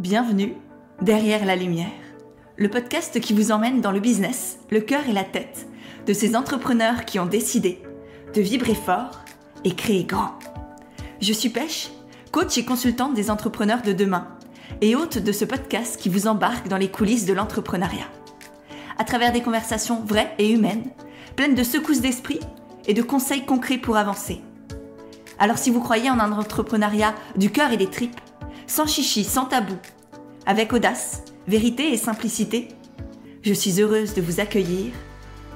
Bienvenue derrière la lumière, le podcast qui vous emmène dans le business, le cœur et la tête de ces entrepreneurs qui ont décidé de vibrer fort et créer grand. Je suis Pêche, coach et consultante des entrepreneurs de demain et hôte de ce podcast qui vous embarque dans les coulisses de l'entrepreneuriat. À travers des conversations vraies et humaines, pleines de secousses d'esprit et de conseils concrets pour avancer. Alors si vous croyez en un entrepreneuriat du cœur et des tripes, sans chichi, sans tabou, avec audace, vérité et simplicité, je suis heureuse de vous accueillir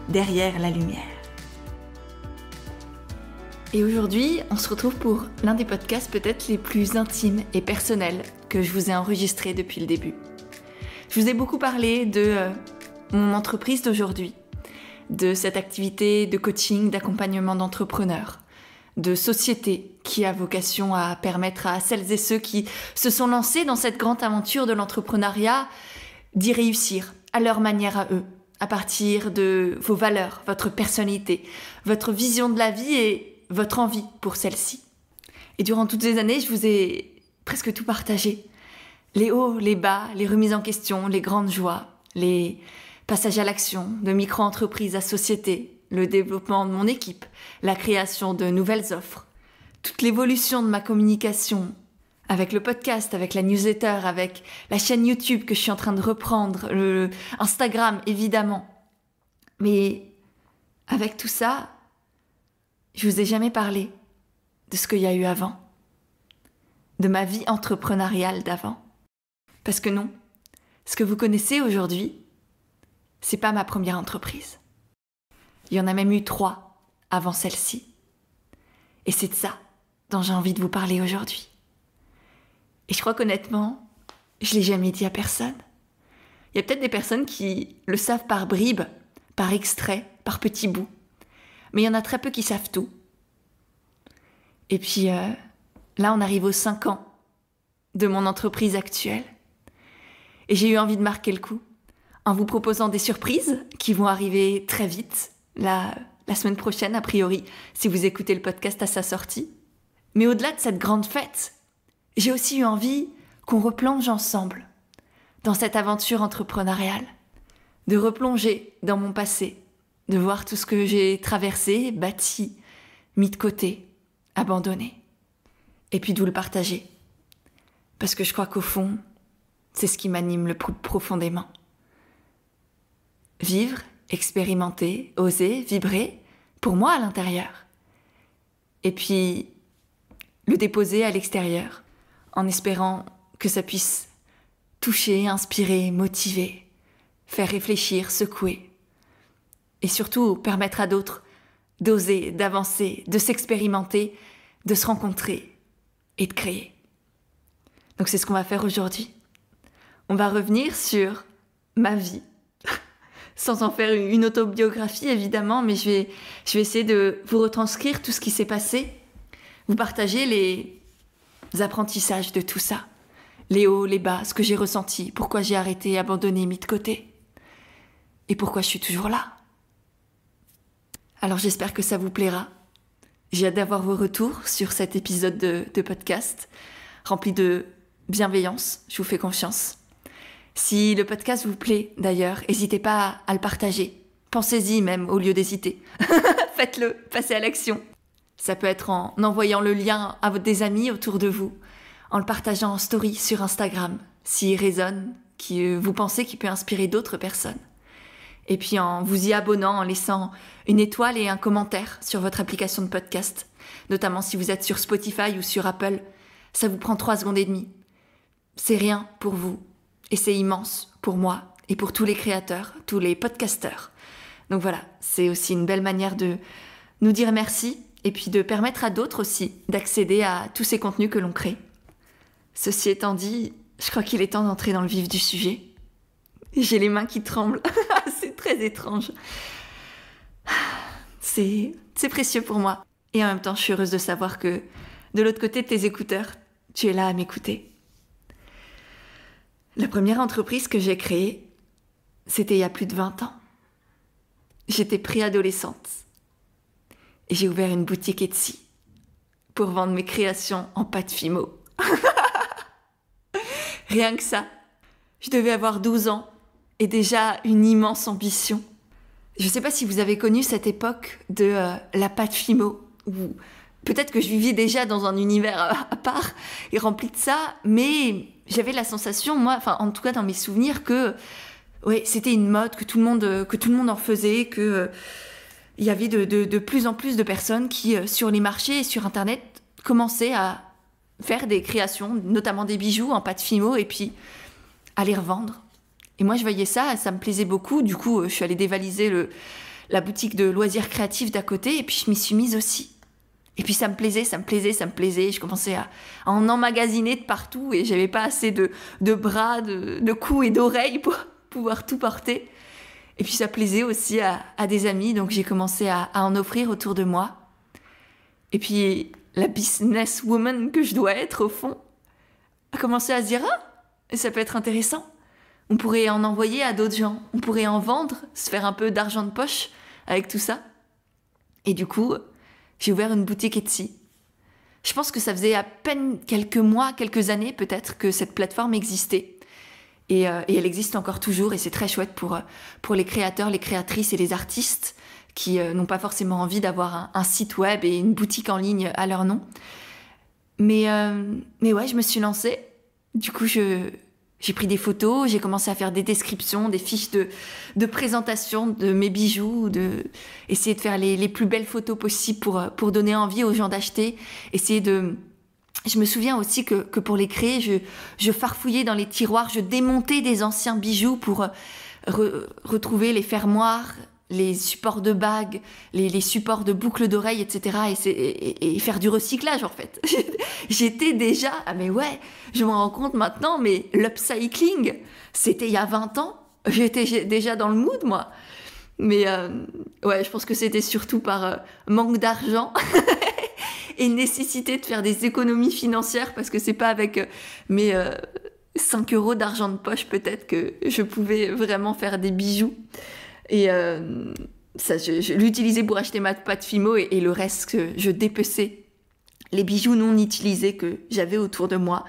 derrière la lumière. Et aujourd'hui, on se retrouve pour l'un des podcasts peut-être les plus intimes et personnels que je vous ai enregistrés depuis le début. Je vous ai beaucoup parlé de euh, mon entreprise d'aujourd'hui, de cette activité de coaching, d'accompagnement d'entrepreneurs, de société qui a vocation à permettre à celles et ceux qui se sont lancés dans cette grande aventure de l'entrepreneuriat d'y réussir à leur manière à eux, à partir de vos valeurs, votre personnalité, votre vision de la vie et votre envie pour celle-ci. Et durant toutes ces années, je vous ai presque tout partagé. Les hauts, les bas, les remises en question, les grandes joies, les passages à l'action, de micro-entreprise à société, le développement de mon équipe, la création de nouvelles offres, toute l'évolution de ma communication, avec le podcast, avec la newsletter, avec la chaîne YouTube que je suis en train de reprendre, le Instagram évidemment. Mais avec tout ça, je vous ai jamais parlé de ce qu'il y a eu avant, de ma vie entrepreneuriale d'avant. Parce que non, ce que vous connaissez aujourd'hui, c'est pas ma première entreprise. Il y en a même eu trois avant celle-ci. Et c'est de ça dont j'ai envie de vous parler aujourd'hui. Et je crois qu'honnêtement, je l'ai jamais dit à personne. Il y a peut-être des personnes qui le savent par bribes, par extraits, par petits bouts. Mais il y en a très peu qui savent tout. Et puis euh, là, on arrive aux cinq ans de mon entreprise actuelle. Et j'ai eu envie de marquer le coup en vous proposant des surprises qui vont arriver très vite la, semaine prochaine, a priori, si vous écoutez le podcast à sa sortie. Mais au-delà de cette grande fête, j'ai aussi eu envie qu'on replonge ensemble dans cette aventure entrepreneuriale, de replonger dans mon passé, de voir tout ce que j'ai traversé, bâti, mis de côté, abandonné, et puis de vous le partager. Parce que je crois qu'au fond, c'est ce qui m'anime le plus profondément. Vivre expérimenter, oser, vibrer, pour moi à l'intérieur. Et puis, le déposer à l'extérieur, en espérant que ça puisse toucher, inspirer, motiver, faire réfléchir, secouer. Et surtout, permettre à d'autres d'oser, d'avancer, de s'expérimenter, de se rencontrer et de créer. Donc c'est ce qu'on va faire aujourd'hui. On va revenir sur ma vie sans en faire une autobiographie évidemment, mais je vais, je vais essayer de vous retranscrire tout ce qui s'est passé, vous partager les apprentissages de tout ça, les hauts, les bas, ce que j'ai ressenti, pourquoi j'ai arrêté, abandonné, mis de côté, et pourquoi je suis toujours là. Alors j'espère que ça vous plaira. J'ai hâte d'avoir vos retours sur cet épisode de, de podcast rempli de bienveillance, je vous fais confiance. Si le podcast vous plaît, d'ailleurs, n'hésitez pas à le partager. Pensez-y même au lieu d'hésiter. Faites-le, passez à l'action. Ça peut être en envoyant le lien à des amis autour de vous, en le partageant en story sur Instagram, s'il résonne, qui euh, vous pensez qu'il peut inspirer d'autres personnes. Et puis en vous y abonnant, en laissant une étoile et un commentaire sur votre application de podcast, notamment si vous êtes sur Spotify ou sur Apple. Ça vous prend trois secondes et demie. C'est rien pour vous et c'est immense pour moi et pour tous les créateurs, tous les podcasteurs. Donc voilà, c'est aussi une belle manière de nous dire merci et puis de permettre à d'autres aussi d'accéder à tous ces contenus que l'on crée. Ceci étant dit, je crois qu'il est temps d'entrer dans le vif du sujet. J'ai les mains qui tremblent, c'est très étrange. C'est précieux pour moi. Et en même temps, je suis heureuse de savoir que de l'autre côté de tes écouteurs, tu es là à m'écouter. La première entreprise que j'ai créée, c'était il y a plus de 20 ans. J'étais préadolescente. Et j'ai ouvert une boutique Etsy pour vendre mes créations en pâte fimo. Rien que ça. Je devais avoir 12 ans et déjà une immense ambition. Je ne sais pas si vous avez connu cette époque de euh, la pâte fimo, peut-être que je vivais déjà dans un univers euh, à part et rempli de ça, mais j'avais la sensation, moi, enfin, en tout cas dans mes souvenirs, que ouais, c'était une mode, que tout le monde, que tout le monde en faisait, que il y avait de, plus en plus de personnes qui, euh, sur les marchés et sur Internet, commençaient à faire des créations, notamment des bijoux en pâte fimo, et puis à les revendre. Et moi, je voyais ça, ça me plaisait beaucoup. Du coup, euh, je suis allée dévaliser la boutique de loisirs créatifs d'à côté, et puis je m'y suis mise aussi. Et puis ça me plaisait, ça me plaisait, ça me plaisait. Je commençais à, en emmagasiner de partout et j'avais pas assez de, bras, de, de cou et d'oreilles pour pouvoir tout porter. Et puis ça plaisait aussi à, des amis, donc j'ai commencé à, en offrir autour de moi. Et puis la business woman que je dois être au fond a commencé à se dire ah ça peut être intéressant. On pourrait en envoyer à d'autres gens, on pourrait en vendre, se faire un peu d'argent de poche avec tout ça. Et du coup, j'ai ouvert une boutique Etsy. Je pense que ça faisait à peine quelques mois, quelques années peut-être que cette plateforme existait. Et, euh, elle existe encore toujours et c'est très chouette pour, euh, pour les créateurs, les créatrices et les artistes qui euh, n'ont pas forcément envie d'avoir un, site web et une boutique en ligne à leur nom. Mais, mais ouais, je me suis lancée. Du coup, je, j'ai pris des photos, j'ai commencé à faire des descriptions, des fiches de, de présentation de mes bijoux, de essayer de faire les, les plus belles photos possibles pour, euh, pour donner envie aux gens d'acheter, essayer de... Je me souviens aussi que, que pour les créer, je, je farfouillais dans les tiroirs, je démontais des anciens bijoux pour euh, retrouver les fermoirs, les supports de bagues, les, supports de boucles d'oreilles, etc. Et, faire du recyclage en fait. J'étais déjà, ah mais ouais, je me rends compte maintenant, mais l'upcycling, c'était il y a 20 ans, j'étais déjà dans le mood moi. Mais euh, ouais, je pense que c'était surtout par euh, manque d'argent. et nécessité de faire des économies financières parce que c'est pas avec euh, mes 5 euros d'argent de poche peut-être que je pouvais vraiment faire des bijoux. Et euh, ça, je, l'utilisais pour acheter ma pâte Fimo et, le reste, je dépeçais. les bijoux non utilisés que j'avais autour de moi.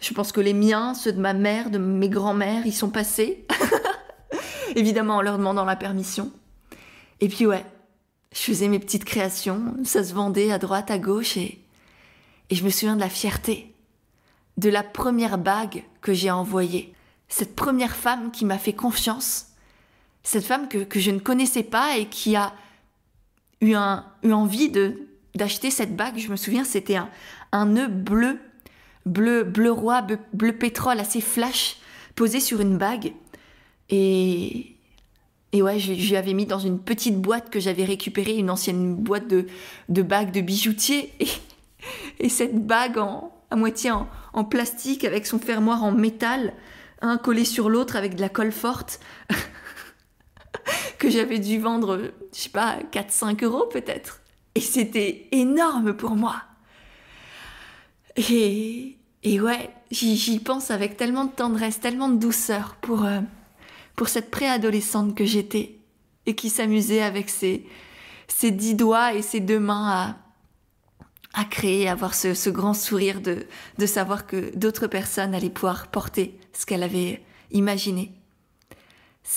Je pense que les miens, ceux de ma mère, de mes grands-mères, ils sont passés. Évidemment en leur demandant la permission. Et puis ouais, je faisais mes petites créations, ça se vendait à droite, à gauche et, et je me souviens de la fierté de la première bague que j'ai envoyée. Cette première femme qui m'a fait confiance cette femme que, je ne connaissais pas et qui a eu, un, envie d'acheter cette bague. Je me souviens, c'était un, nœud bleu, bleu, bleu roi, bleu, pétrole, assez flash, posé sur une bague. Et, et ouais, je, lui l'avais mis dans une petite boîte que j'avais récupérée, une ancienne boîte de, bagues de bijoutier. Et, et cette bague en, à moitié en, en plastique avec son fermoir en métal, un collé sur l'autre avec de la colle forte. que j'avais dû vendre, je sais pas, 4-5 euros peut-être. Et c'était énorme pour moi. Et, et ouais, j'y pense avec tellement de tendresse, tellement de douceur pour, euh, pour cette préadolescente que j'étais et qui s'amusait avec ses, ses dix doigts et ses deux mains à, à créer, à avoir ce, ce grand sourire de, de savoir que d'autres personnes allaient pouvoir porter ce qu'elle avait imaginé.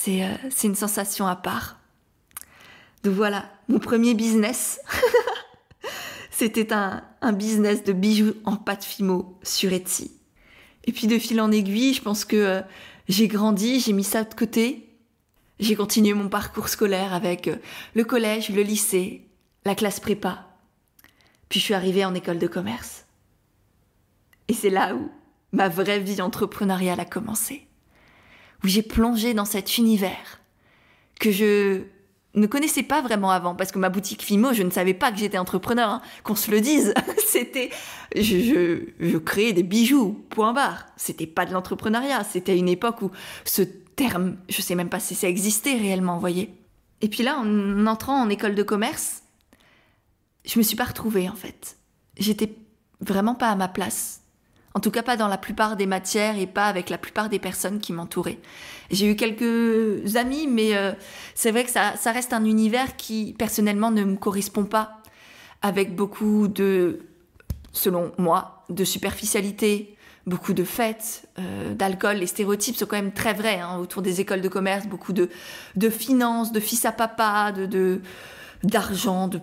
Euh, c'est une sensation à part. Donc voilà, mon premier business, c'était un, un, business de bijoux en pâte fimo sur Etsy. Et puis de fil en aiguille, je pense que euh, j'ai grandi, j'ai mis ça de côté. J'ai continué mon parcours scolaire avec euh, le collège, le lycée, la classe prépa. Puis je suis arrivée en école de commerce. Et c'est là où ma vraie vie entrepreneuriale a commencé où j'ai plongé dans cet univers que je ne connaissais pas vraiment avant, parce que ma boutique Fimo, je ne savais pas que j'étais entrepreneur, hein. qu'on se le dise. c'était, je, je, créais des bijoux, point barre. C'était pas de l'entrepreneuriat, c'était une époque où ce terme, je sais même pas si ça existait réellement, vous voyez. Et puis là, en entrant en école de commerce, je me suis pas retrouvée en fait. J'étais vraiment pas à ma place. En tout cas, pas dans la plupart des matières et pas avec la plupart des personnes qui m'entouraient. J'ai eu quelques amis, mais euh, c'est vrai que ça, reste un univers qui, personnellement, ne me correspond pas. Avec beaucoup de, selon moi, de superficialité, beaucoup de fêtes, euh, d'alcool. Les stéréotypes sont quand même très vrais hein, autour des écoles de commerce, beaucoup de, finances, de fils à papa, de d'argent, de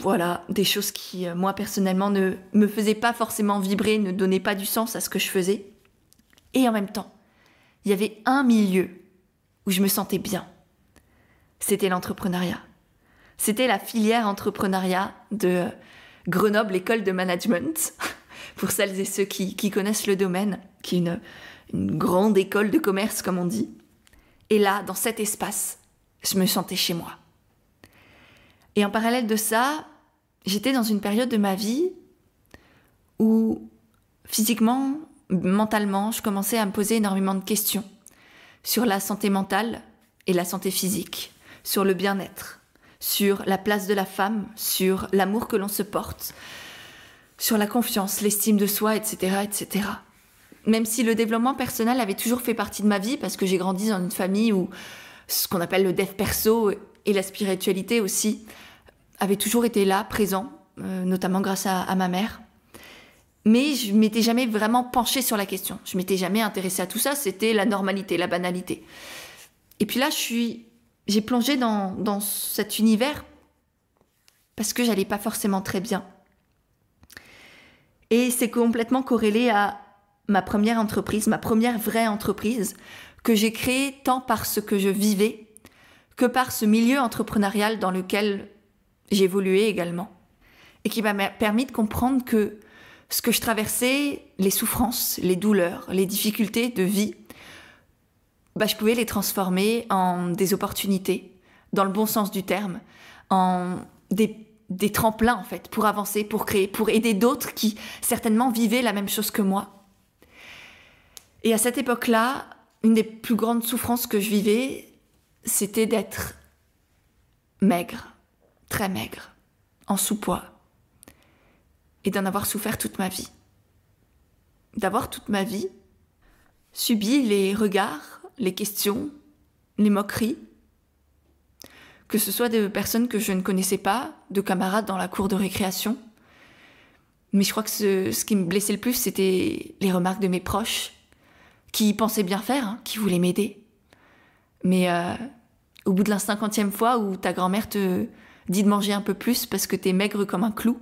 voilà, des choses qui, euh, moi personnellement, ne me faisaient pas forcément vibrer, ne donnaient pas du sens à ce que je faisais. Et en même temps, il y avait un milieu où je me sentais bien. C'était l'entrepreneuriat. C'était la filière entrepreneuriat de Grenoble École de Management, pour celles et ceux qui, connaissent le domaine, qui est une grande école de commerce, comme on dit. Et là, dans cet espace, je me sentais chez moi. Et en parallèle de ça, j'étais dans une période de ma vie où physiquement, mentalement, je commençais à me poser énormément de questions sur la santé mentale et la santé physique, sur le bien-être, sur la place de la femme, sur l'amour que l'on se porte, sur la confiance, l'estime de soi, etc., etc. Même si le développement personnel avait toujours fait partie de ma vie, parce que j'ai grandi dans une famille où ce qu'on appelle le dev perso et la spiritualité aussi avait toujours été là, présent, euh, notamment grâce à, ma mère. Mais je m'étais jamais vraiment penchée sur la question. Je m'étais jamais intéressée à tout ça. C'était la normalité, la banalité. Et puis là, je suis, j'ai plongé dans, dans cet univers parce que j'allais pas forcément très bien. Et c'est complètement corrélé à ma première entreprise, ma première vraie entreprise que j'ai créée tant par ce que je vivais que par ce milieu entrepreneurial dans lequel j'évoluais également, et qui m'a permis de comprendre que ce que je traversais, les souffrances, les douleurs, les difficultés de vie, bah, je pouvais les transformer en des opportunités, dans le bon sens du terme, en des tremplins en fait, pour avancer, pour créer, pour aider d'autres qui certainement vivaient la même chose que moi. Et à cette époque-là, une des plus grandes souffrances que je vivais, c'était d'être maigre très maigre, en sous-poids, et d'en avoir souffert toute ma vie. D'avoir toute ma vie subi les regards, les questions, les moqueries, que ce soit de personnes que je ne connaissais pas, de camarades dans la cour de récréation. Mais je crois que ce, qui me blessait le plus, c'était les remarques de mes proches, qui pensaient bien faire, hein, qui voulaient m'aider. Mais euh, au bout de la cinquantième fois où ta grand-mère te, dit de manger un peu plus parce que t'es maigre comme un clou.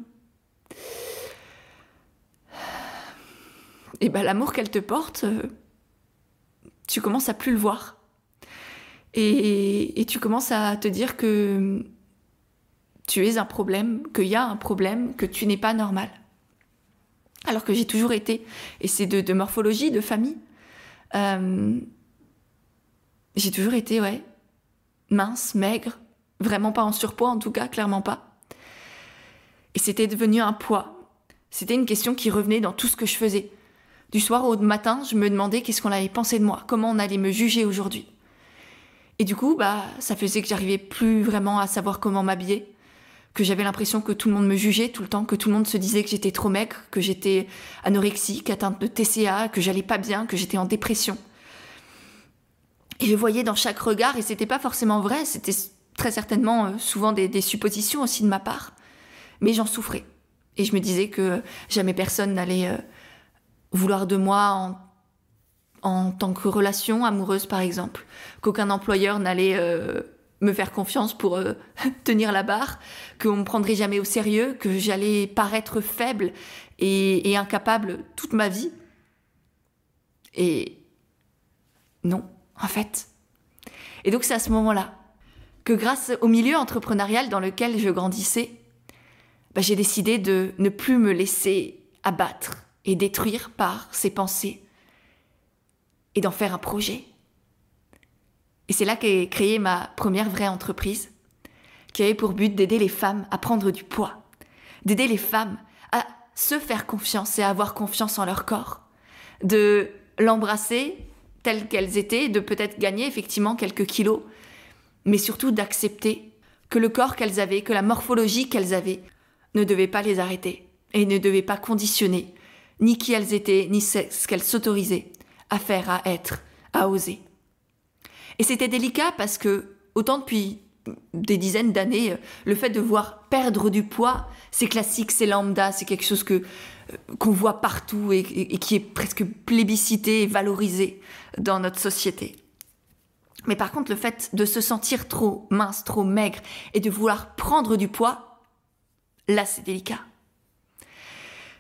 Et eh ben l'amour qu'elle te porte, euh, tu commences à plus le voir. Et, tu commences à te dire que tu es un problème, qu'il y a un problème, que tu n'es pas normal. Alors que j'ai toujours été, et c'est de, morphologie, de famille, euh, j'ai toujours été, ouais, mince, maigre, Vraiment pas en surpoids, en tout cas, clairement pas. Et c'était devenu un poids. C'était une question qui revenait dans tout ce que je faisais. Du soir au matin, je me demandais qu'est-ce qu'on allait penser de moi, comment on allait me juger aujourd'hui. Et du coup, bah, ça faisait que j'arrivais plus vraiment à savoir comment m'habiller, que j'avais l'impression que tout le monde me jugeait tout le temps, que tout le monde se disait que j'étais trop maigre, que j'étais anorexique, atteinte de TCA, que j'allais pas bien, que j'étais en dépression. Et je voyais dans chaque regard, et c'était pas forcément vrai, c'était très certainement euh, souvent des, suppositions aussi de ma part, mais j'en souffrais. Et je me disais que jamais personne n'allait euh, vouloir de moi en, en, tant que relation amoureuse, par exemple. Qu'aucun employeur n'allait euh, me faire confiance pour tenir la barre, qu'on me prendrait jamais au sérieux, que j'allais paraître faible et, incapable toute ma vie. Et non, en fait. Et donc c'est à ce moment-là que grâce au milieu entrepreneurial dans lequel je grandissais, bah, j'ai décidé de ne plus me laisser abattre et détruire par ces pensées et d'en faire un projet. Et c'est là qu'est créée ma première vraie entreprise, qui avait pour but d'aider les femmes à prendre du poids, d'aider les femmes à se faire confiance et à avoir confiance en leur corps, de l'embrasser telle qu'elles étaient, de peut-être gagner effectivement quelques kilos, mais surtout d'accepter que le corps qu'elles avaient, que la morphologie qu'elles avaient, ne devait pas les arrêter et ne devait pas conditionner ni qui elles étaient, ni ce qu'elles s'autorisaient à faire, à être, à oser. Et c'était délicat parce que, autant depuis des dizaines d'années, le fait de voir perdre du poids, c'est classique, c'est lambda, c'est quelque chose que euh, qu'on voit partout et, et, qui est presque plébiscité et valorisé dans notre société. Mais par contre, le fait de se sentir trop mince, trop maigre et de vouloir prendre du poids, là, c'est délicat.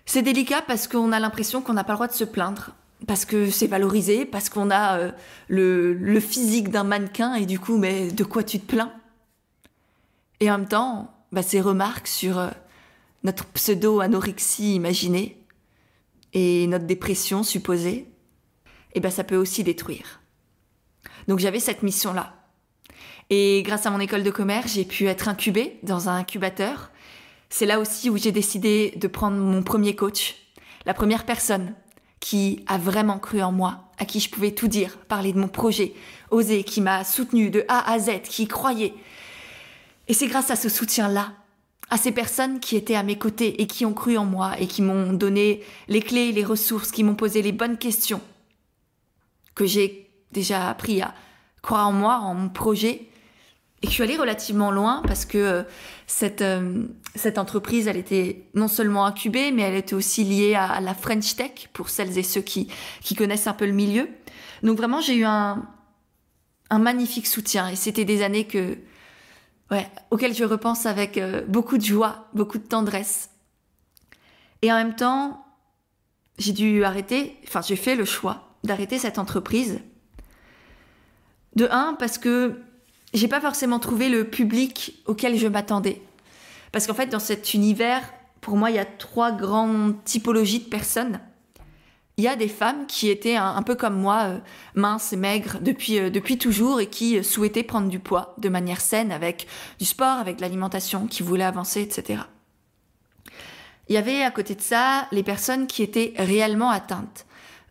C'est délicat parce qu'on a l'impression qu'on n'a pas le droit de se plaindre, parce que c'est valorisé, parce qu'on a euh, le, physique d'un mannequin et du coup, mais de quoi tu te plains Et en même temps, bah, ces remarques sur euh, notre pseudo-anorexie imaginée et notre dépression supposée, eh ben ça peut aussi détruire. Donc j'avais cette mission-là. Et grâce à mon école de commerce, j'ai pu être incubée dans un incubateur. C'est là aussi où j'ai décidé de prendre mon premier coach, la première personne qui a vraiment cru en moi, à qui je pouvais tout dire, parler de mon projet, oser, qui m'a soutenue de A à Z, qui croyait. Et c'est grâce à ce soutien-là, à ces personnes qui étaient à mes côtés et qui ont cru en moi et qui m'ont donné les clés, les ressources, qui m'ont posé les bonnes questions, que j'ai déjà appris à croire en moi, en mon projet. Et je suis allée relativement loin parce que euh, cette, euh, cette entreprise, elle était non seulement incubée, mais elle était aussi liée à, la French Tech, pour celles et ceux qui, qui connaissent un peu le milieu. Donc vraiment, j'ai eu un, un magnifique soutien. Et c'était des années que, ouais, auxquelles je repense avec euh, beaucoup de joie, beaucoup de tendresse. Et en même temps, j'ai dû arrêter, enfin j'ai fait le choix d'arrêter cette entreprise de un, parce que j'ai pas forcément trouvé le public auquel je m'attendais. Parce qu'en fait, dans cet univers, pour moi, il y a trois grandes typologies de personnes. Il y a des femmes qui étaient un, peu comme moi, euh, minces et maigres depuis, euh, depuis toujours et qui euh, souhaitaient prendre du poids de manière saine avec du sport, avec de l'alimentation, qui voulaient avancer, etc. Il y avait à côté de ça les personnes qui étaient réellement atteintes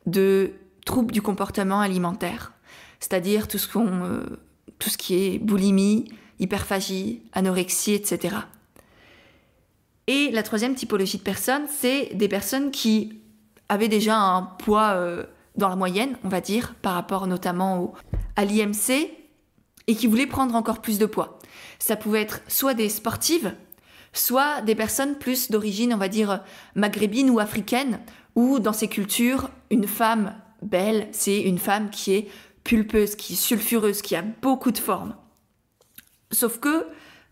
de troubles du comportement alimentaire, c'est-à-dire tout, ce qu'on euh, tout ce qui est boulimie, hyperphagie, anorexie, etc. Et la troisième typologie de personnes, c'est des personnes qui avaient déjà un poids euh, dans la moyenne, on va dire, par rapport notamment au, à l'IMC, et qui voulaient prendre encore plus de poids. Ça pouvait être soit des sportives, soit des personnes plus d'origine, on va dire, maghrébine ou africaine, où dans ces cultures, une femme belle, c'est une femme qui est pulpeuse, qui sulfureuse, qui a beaucoup de formes. Sauf que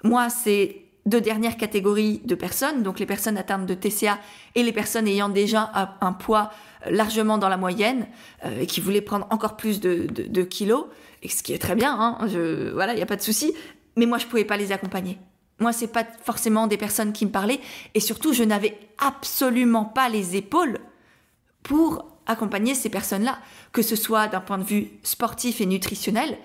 moi, c'est deux dernières catégories de personnes, donc les personnes atteintes de TCA et les personnes ayant déjà un poids largement dans la moyenne euh, et qui voulaient prendre encore plus de, kilos, et ce qui est très bien, hein, je, voilà, il n'y a pas de souci, mais moi, je ne pouvais pas les accompagner. Moi, c'est pas forcément des personnes qui me parlaient, et surtout, je n'avais absolument pas les épaules pour accompagner ces personnes-là, que ce soit d'un point de vue sportif et nutritionnel,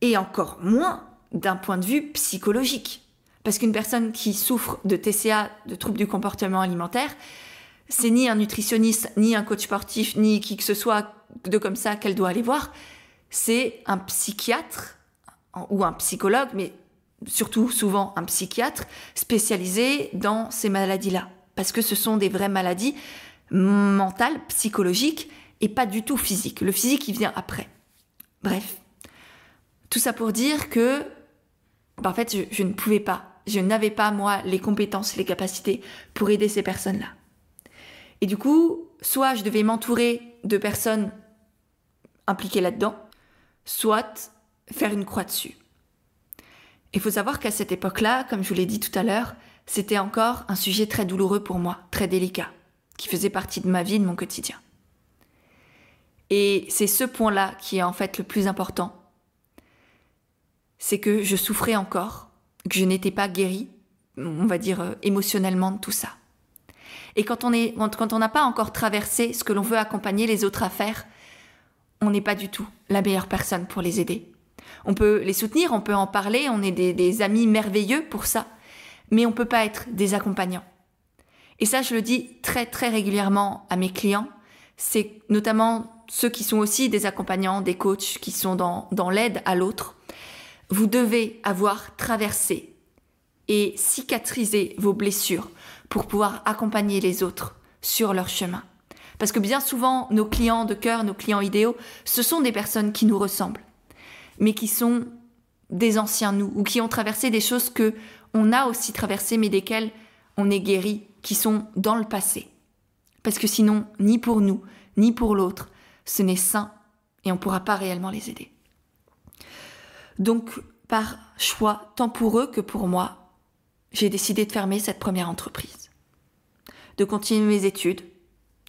et encore moins d'un point de vue psychologique. Parce qu'une personne qui souffre de TCA, de troubles du comportement alimentaire, c'est ni un nutritionniste, ni un coach sportif, ni qui que ce soit de comme ça qu'elle doit aller voir. C'est un psychiatre ou un psychologue, mais surtout souvent un psychiatre spécialisé dans ces maladies-là. Parce que ce sont des vraies maladies mental, psychologique, et pas du tout physique. Le physique, il vient après. Bref. Tout ça pour dire que, ben, en fait, je, je ne pouvais pas, je n'avais pas, moi, les compétences, les capacités pour aider ces personnes-là. Et du coup, soit je devais m'entourer de personnes impliquées là-dedans, soit faire une croix dessus. Il faut savoir qu'à cette époque-là, comme je vous l'ai dit tout à l'heure, c'était encore un sujet très douloureux pour moi, très délicat qui faisait partie de ma vie, de mon quotidien. Et c'est ce point-là qui est en fait le plus important. C'est que je souffrais encore, que je n'étais pas guérie, on va dire euh, émotionnellement de tout ça. Et quand on quand on n'a pas encore traversé ce que l'on veut accompagner les autres à faire, on n'est pas du tout la meilleure personne pour les aider. On peut les soutenir, on peut en parler, on est des, des amis merveilleux pour ça, mais on ne peut pas être des accompagnants. Et ça, je le dis très très régulièrement à mes clients. C'est notamment ceux qui sont aussi des accompagnants, des coachs, qui sont dans, dans l'aide à l'autre. Vous devez avoir traversé et cicatrisé vos blessures pour pouvoir accompagner les autres sur leur chemin. Parce que bien souvent, nos clients de cœur, nos clients idéaux, ce sont des personnes qui nous ressemblent, mais qui sont des anciens nous ou qui ont traversé des choses que on a aussi traversées, mais desquelles on est guéri qui sont dans le passé. Parce que sinon, ni pour nous, ni pour l'autre, ce n'est sain et on ne pourra pas réellement les aider. Donc, par choix tant pour eux que pour moi, j'ai décidé de fermer cette première entreprise, de continuer mes études,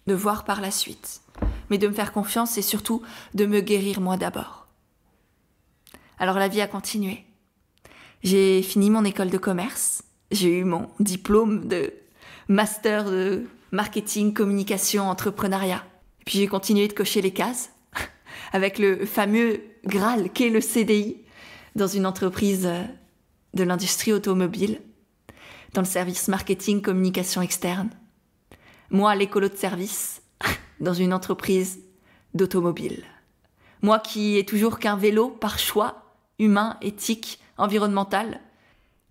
de voir par la suite, mais de me faire confiance et surtout de me guérir moi d'abord. Alors la vie a continué. J'ai fini mon école de commerce, j'ai eu mon diplôme de master de marketing, communication, entrepreneuriat. puis j'ai continué de cocher les cases avec le fameux Graal qu'est le CDI dans une entreprise euh, de l'industrie automobile, dans le service marketing, communication externe. Moi, l'écolo de service, dans une entreprise d'automobile. Moi qui ai toujours qu'un vélo par choix humain, éthique, environnemental,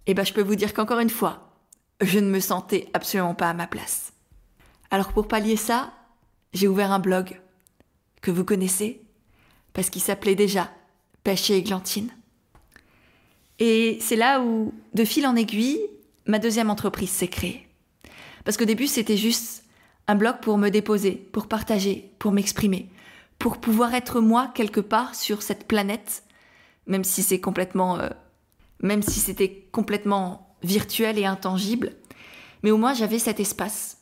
eh ben je peux vous dire qu'encore une fois, je ne me sentais absolument pas à ma place. Alors pour pallier ça, j'ai ouvert un blog que vous connaissez parce qu'il s'appelait déjà Pêcher et Églantine. Et c'est là où, de fil en aiguille, ma deuxième entreprise s'est créée. Parce qu'au début, c'était juste un blog pour me déposer, pour partager, pour m'exprimer, pour pouvoir être moi quelque part sur cette planète, même si euh, c'était complètement virtuel et intangible, mais au moins j'avais cet espace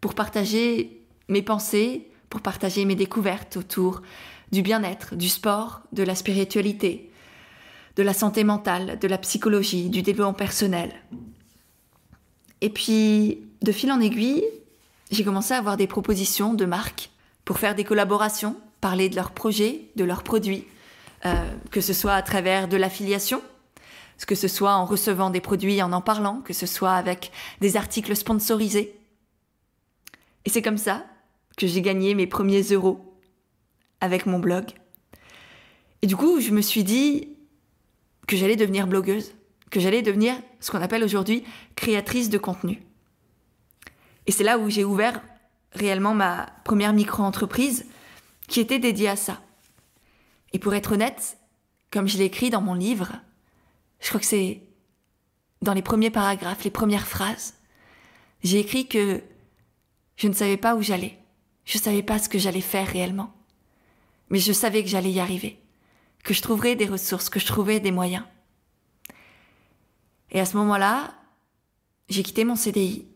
pour partager mes pensées, pour partager mes découvertes autour du bien-être, du sport, de la spiritualité, de la santé mentale, de la psychologie, du développement personnel. Et puis, de fil en aiguille, j'ai commencé à avoir des propositions de marques pour faire des collaborations, parler de leurs projets, de leurs produits, euh, que ce soit à travers de l'affiliation, que ce soit en recevant des produits, en en parlant, que ce soit avec des articles sponsorisés. Et c'est comme ça que j'ai gagné mes premiers euros avec mon blog. Et du coup, je me suis dit que j'allais devenir blogueuse, que j'allais devenir ce qu'on appelle aujourd'hui créatrice de contenu. Et c'est là où j'ai ouvert réellement ma première micro-entreprise qui était dédiée à ça. Et pour être honnête, comme je écrit dans mon livre, je crois que c'est dans les premiers paragraphes, les premières phrases, j'ai écrit que je ne savais pas où j'allais. Je ne savais pas ce que j'allais faire réellement. Mais je savais que j'allais y arriver, que je trouverais des ressources, que je trouverais des moyens. Et à ce moment-là, j'ai quitté mon CDI.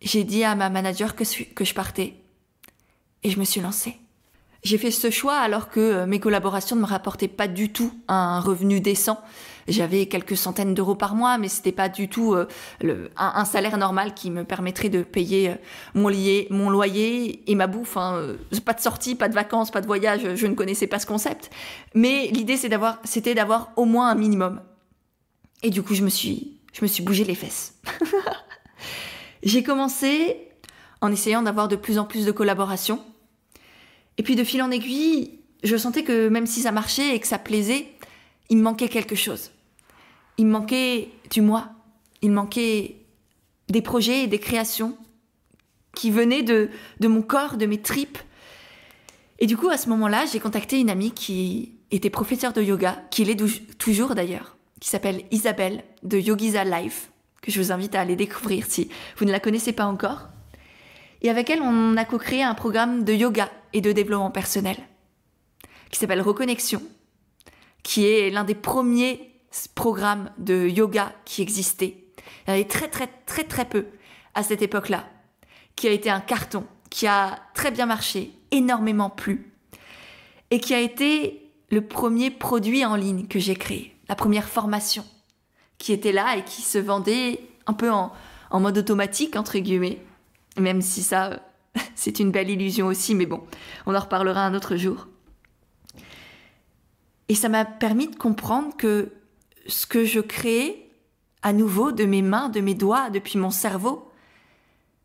J'ai dit à ma manager que, que je partais. Et je me suis lancée. J'ai fait ce choix alors que euh, mes collaborations ne me rapportaient pas du tout un revenu décent. J'avais quelques centaines d'euros par mois, mais c'était pas du tout euh, un, salaire normal qui me permettrait de payer euh, mon, mon loyer et ma bouffe. Hein, pas de sortie, pas de vacances, pas de voyage. Je ne connaissais pas ce concept. Mais l'idée, c'était d'avoir au moins un minimum. Et du coup, je me suis, je me suis bougé les fesses. J'ai commencé en essayant d'avoir de plus en plus de collaborations et puis de fil en aiguille, je sentais que même si ça marchait et que ça plaisait, il me manquait quelque chose. Il me manquait du moi. Il me manquait des projets et des créations qui venaient de, de mon corps, de mes tripes. Et du coup, à ce moment-là, j'ai contacté une amie qui était professeure de yoga, qui l'est toujours d'ailleurs, qui s'appelle Isabelle de Yogiza Life, que je vous invite à aller découvrir si vous ne la connaissez pas encore. Et avec elle, on a co-créé un programme de yoga et de développement personnel, qui s'appelle Reconnexion, qui est l'un des premiers programmes de yoga qui existait. Il y en avait très très très très peu à cette époque-là, qui a été un carton, qui a très bien marché, énormément plu, et qui a été le premier produit en ligne que j'ai créé, la première formation qui était là et qui se vendait un peu en, en mode automatique, entre guillemets, même si ça, C'est une belle illusion aussi, mais bon, on en reparlera un autre jour. Et ça m'a permis de comprendre que ce que je créais à nouveau de mes mains, de mes doigts, depuis mon cerveau,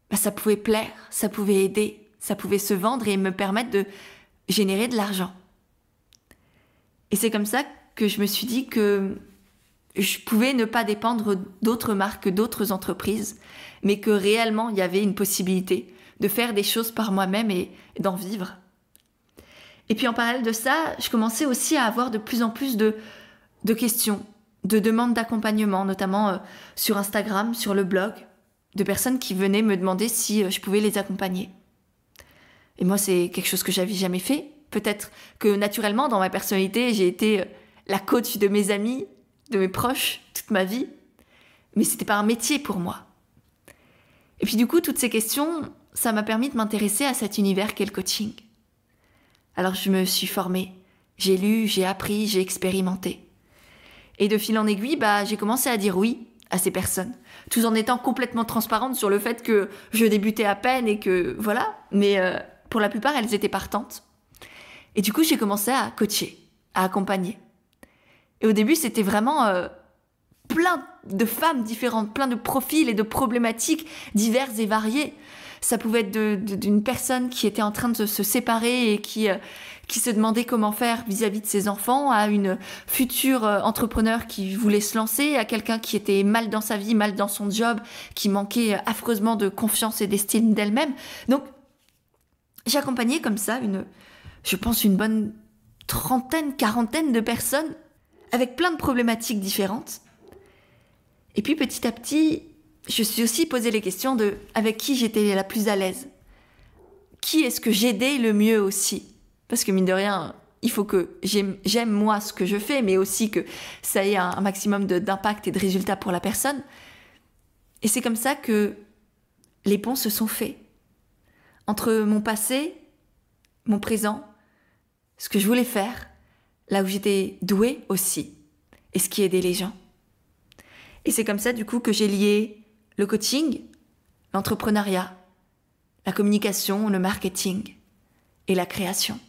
bah, ça pouvait plaire, ça pouvait aider, ça pouvait se vendre et me permettre de générer de l'argent. Et c'est comme ça que je me suis dit que je pouvais ne pas dépendre d'autres marques, d'autres entreprises, mais que réellement il y avait une possibilité de faire des choses par moi-même et d'en vivre. Et puis en parallèle de ça, je commençais aussi à avoir de plus en plus de, questions, de demandes d'accompagnement, notamment euh, sur Instagram, sur le blog, de personnes qui venaient me demander si euh, je pouvais les accompagner. Et moi, c'est quelque chose que j'avais jamais fait. Peut-être que naturellement, dans ma personnalité, j'ai été euh, la coach de mes amis, de mes proches, toute ma vie. Mais c'était pas un métier pour moi. Et puis du coup, toutes ces questions, ça m'a permis de m'intéresser à cet univers qu'est le coaching. Alors je me suis formée, j'ai lu, j'ai appris, j'ai expérimenté. Et de fil en aiguille, bah, j'ai commencé à dire oui à ces personnes, tout en étant complètement transparente sur le fait que je débutais à peine et que voilà, mais euh, pour la plupart, elles étaient partantes. Et du coup, j'ai commencé à coacher, à accompagner. Et au début, c'était vraiment euh, plein de femmes différentes, plein de profils et de problématiques diverses et variées ça pouvait être d'une personne qui était en train de se séparer et qui, euh, qui se demandait comment faire vis-à-vis de ses enfants, à une future euh, entrepreneur qui voulait se lancer, à quelqu'un qui était mal dans sa vie, mal dans son job, qui manquait euh, affreusement de confiance et d'estime d'elle-même. Donc, j'accompagnais comme ça une, je pense, une bonne trentaine, quarantaine de personnes avec plein de problématiques différentes. Et puis petit à petit, je suis aussi posé les questions de avec qui j'étais la plus à l'aise. Qui est-ce que j'aidais le mieux aussi Parce que mine de rien, il faut que j'aime moi ce que je fais, mais aussi que ça ait un, un maximum d'impact et de résultats pour la personne. Et c'est comme ça que les ponts se sont faits. Entre mon passé, mon présent, ce que je voulais faire, là où j'étais douée aussi, et ce qui aidait les gens. Et c'est comme ça, du coup, que j'ai lié le coaching, l'entrepreneuriat, la communication, le marketing et la création.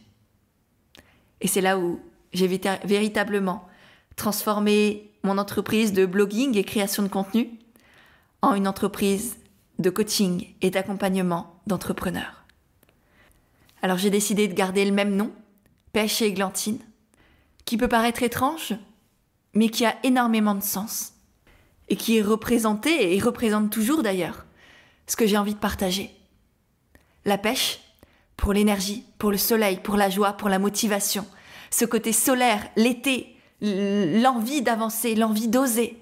Et c'est là où j'ai véritablement transformé mon entreprise de blogging et création de contenu en une entreprise de coaching et d'accompagnement d'entrepreneurs. Alors j'ai décidé de garder le même nom, Pêche et Glantine, qui peut paraître étrange, mais qui a énormément de sens et qui est représenté et représente toujours d'ailleurs ce que j'ai envie de partager. La pêche, pour l'énergie, pour le soleil, pour la joie, pour la motivation, ce côté solaire, l'été, l'envie d'avancer, l'envie d'oser,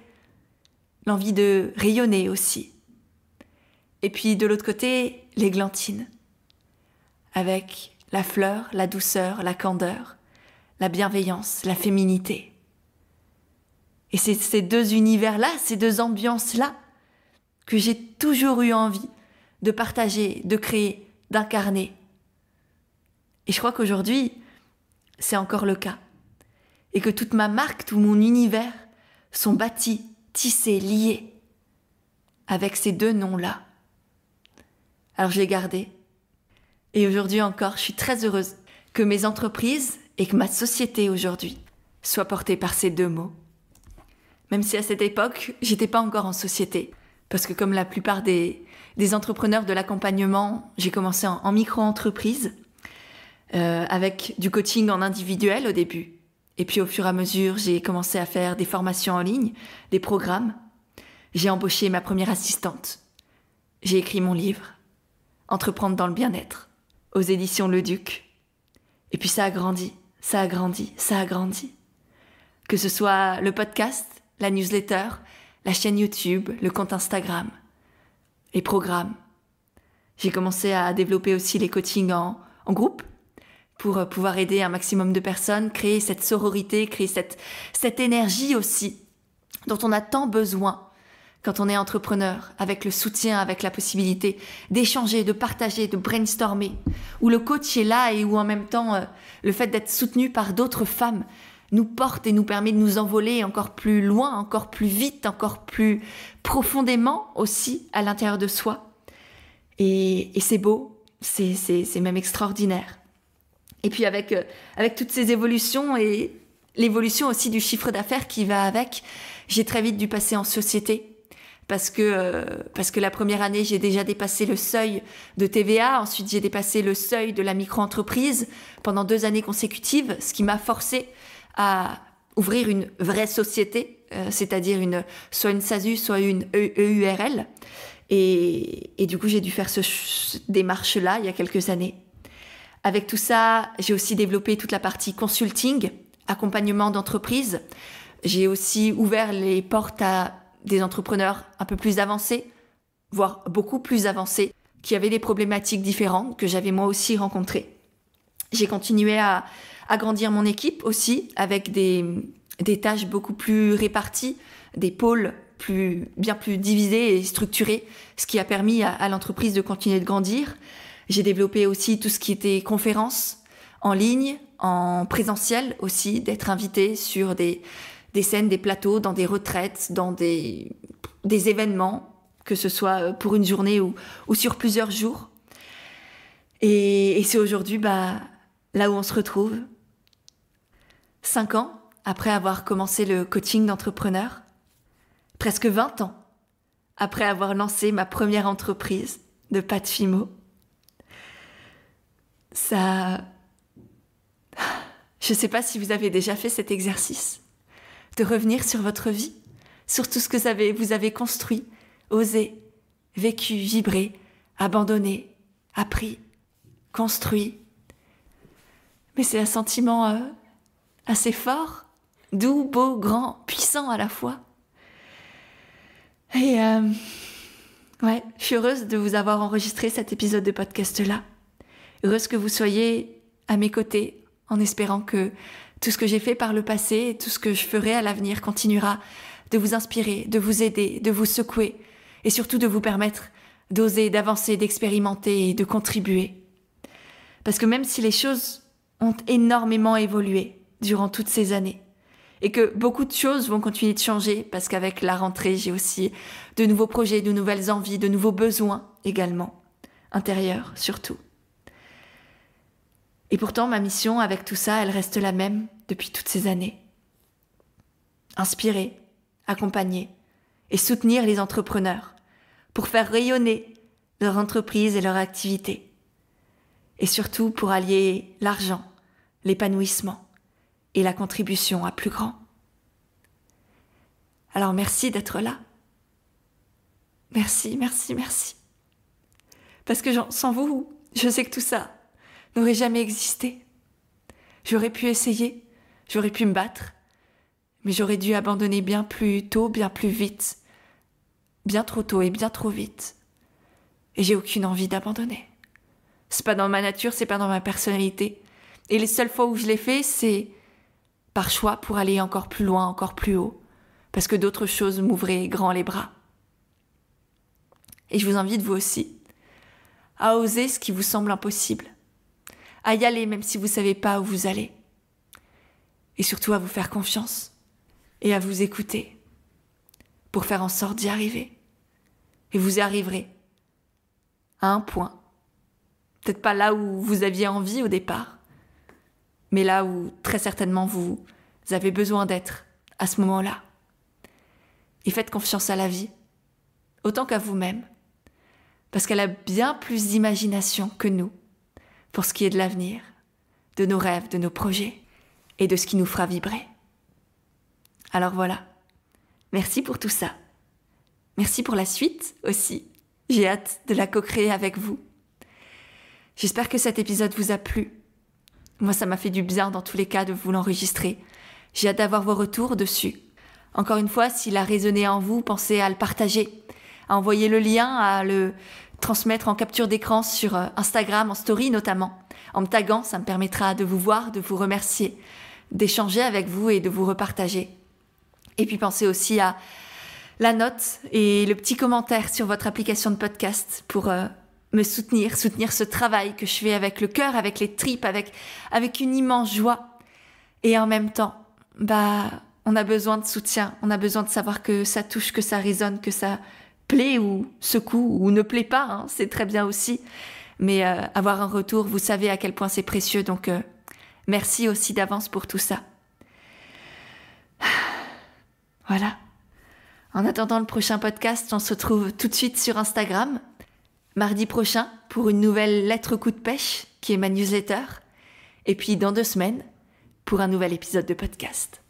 l'envie de rayonner aussi. Et puis de l'autre côté, l'églantine, avec la fleur, la douceur, la candeur, la bienveillance, la féminité. Et c'est ces deux univers-là, ces deux ambiances-là, que j'ai toujours eu envie de partager, de créer, d'incarner. Et je crois qu'aujourd'hui, c'est encore le cas. Et que toute ma marque, tout mon univers sont bâtis, tissés, liés avec ces deux noms-là. Alors je l'ai gardé. Et aujourd'hui encore, je suis très heureuse que mes entreprises et que ma société aujourd'hui soient portées par ces deux mots. Même si à cette époque, j'étais pas encore en société. Parce que comme la plupart des, entrepreneurs de l'accompagnement, j'ai commencé en, micro-entreprise, euh, avec du coaching en individuel au début. Et puis au fur et à mesure, j'ai commencé à faire des formations en ligne, des programmes. J'ai embauché ma première assistante. J'ai écrit mon livre, Entreprendre dans le bien-être, aux éditions Le Duc. Et puis ça a grandi, ça a grandi, ça a grandi. Que ce soit le podcast, la newsletter, la chaîne YouTube, le compte Instagram, les programmes. J'ai commencé à développer aussi les coachings en, en groupe pour euh, pouvoir aider un maximum de personnes, créer cette sororité, créer cette, cette énergie aussi dont on a tant besoin quand on est entrepreneur, avec le soutien, avec la possibilité d'échanger, de partager, de brainstormer, où le coach est là et où en même temps euh, le fait d'être soutenu par d'autres femmes nous porte et nous permet de nous envoler encore plus loin, encore plus vite, encore plus profondément aussi à l'intérieur de soi. Et, c'est beau, c'est même extraordinaire. Et puis avec, euh, avec toutes ces évolutions et l'évolution aussi du chiffre d'affaires qui va avec, j'ai très vite dû passer en société parce que euh, parce que la première année j'ai déjà dépassé le seuil de TVA, ensuite j'ai dépassé le seuil de la micro-entreprise pendant deux années consécutives, ce qui m'a forcé à ouvrir une vraie société, euh, c'est-à-dire une, soit une SASU, soit une EURL. E et, et du coup, j'ai dû faire ce, démarche-là il y a quelques années. Avec tout ça, j'ai aussi développé toute la partie consulting, accompagnement d'entreprise. J'ai aussi ouvert les portes à des entrepreneurs un peu plus avancés, voire beaucoup plus avancés, qui avaient des problématiques différentes que j'avais moi aussi rencontrées. J'ai continué à agrandir mon équipe aussi avec des, tâches beaucoup plus réparties, des pôles plus, bien plus divisés et structurés, ce qui a permis à, l'entreprise de continuer de grandir. J'ai développé aussi tout ce qui était conférences en ligne, en présentiel aussi, d'être invité sur des, scènes, des plateaux, dans des retraites, dans des, des événements, que ce soit euh, pour une journée ou, sur plusieurs jours. Et, c'est aujourd'hui bah, là où on se retrouve, Cinq ans après avoir commencé le coaching d'entrepreneur, presque 20 ans après avoir lancé ma première entreprise de pâte fimo. Ça... Je ne sais pas si vous avez déjà fait cet exercice, de revenir sur votre vie, sur tout ce que vous avez, construit, osé, vécu, vibré, abandonné, appris, construit. Mais c'est un sentiment euh, assez fort, doux, beau, grand, puissant à la fois. Et euh, ouais, je suis heureuse de vous avoir enregistré cet épisode de podcast-là. Heureuse que vous soyez à mes côtés, en espérant que tout ce que j'ai fait par le passé et tout ce que je ferai à l'avenir continuera de vous inspirer, de vous aider, de vous secouer, et surtout de vous permettre d'oser, d'avancer, d'expérimenter et de contribuer. Parce que même si les choses ont énormément évolué, durant toutes ces années. Et que beaucoup de choses vont continuer de changer parce qu'avec la rentrée, j'ai aussi de nouveaux projets, de nouvelles envies, de nouveaux besoins également, intérieurs surtout. Et pourtant, ma mission avec tout ça, elle reste la même depuis toutes ces années. Inspirer, accompagner et soutenir les entrepreneurs pour faire rayonner leur entreprise et leur activité. Et surtout pour allier l'argent, l'épanouissement et la contribution à plus grand. Alors merci d'être là. Merci, merci, merci. Parce que sans vous, je sais que tout ça n'aurait jamais existé. J'aurais pu essayer, j'aurais pu me battre, mais j'aurais dû abandonner bien plus tôt, bien plus vite, bien trop tôt et bien trop vite. Et j'ai aucune envie d'abandonner. C'est pas dans ma nature, c'est pas dans ma personnalité. Et les seules fois où je l'ai fait, c'est par choix pour aller encore plus loin, encore plus haut, parce que d'autres choses m'ouvraient grand les bras. Et je vous invite vous aussi à oser ce qui vous semble impossible, à y aller même si vous ne savez pas où vous allez, et surtout à vous faire confiance et à vous écouter pour faire en sorte d'y arriver. Et vous y arriverez à un point, peut-être pas là où vous aviez envie au départ, mais là où très certainement vous avez besoin d'être à ce moment-là. Et faites confiance à la vie, autant qu'à vous-même, parce qu'elle a bien plus d'imagination que nous pour ce qui est de l'avenir, de nos rêves, de nos projets et de ce qui nous fera vibrer. Alors voilà, merci pour tout ça. Merci pour la suite aussi. J'ai hâte de la co-créer avec vous. J'espère que cet épisode vous a plu moi, ça m'a fait du bizarre dans tous les cas de vous l'enregistrer. J'ai hâte d'avoir vos retours dessus. Encore une fois, s'il a résonné en vous, pensez à le partager, à envoyer le lien, à le transmettre en capture d'écran sur euh, Instagram, en story notamment. En me taguant, ça me permettra de vous voir, de vous remercier, d'échanger avec vous et de vous repartager. Et puis pensez aussi à la note et le petit commentaire sur votre application de podcast pour euh, me soutenir, soutenir ce travail que je fais avec le cœur, avec les tripes, avec, avec une immense joie. Et en même temps, bah, on a besoin de soutien, on a besoin de savoir que ça touche, que ça résonne, que ça plaît ou secoue ou ne plaît pas, hein, c'est très bien aussi. Mais euh, avoir un retour, vous savez à quel point c'est précieux, donc euh, merci aussi d'avance pour tout ça. Voilà. En attendant le prochain podcast, on se retrouve tout de suite sur Instagram, mardi prochain pour une nouvelle lettre coup de pêche qui est ma newsletter. Et puis dans deux semaines pour un nouvel épisode de podcast.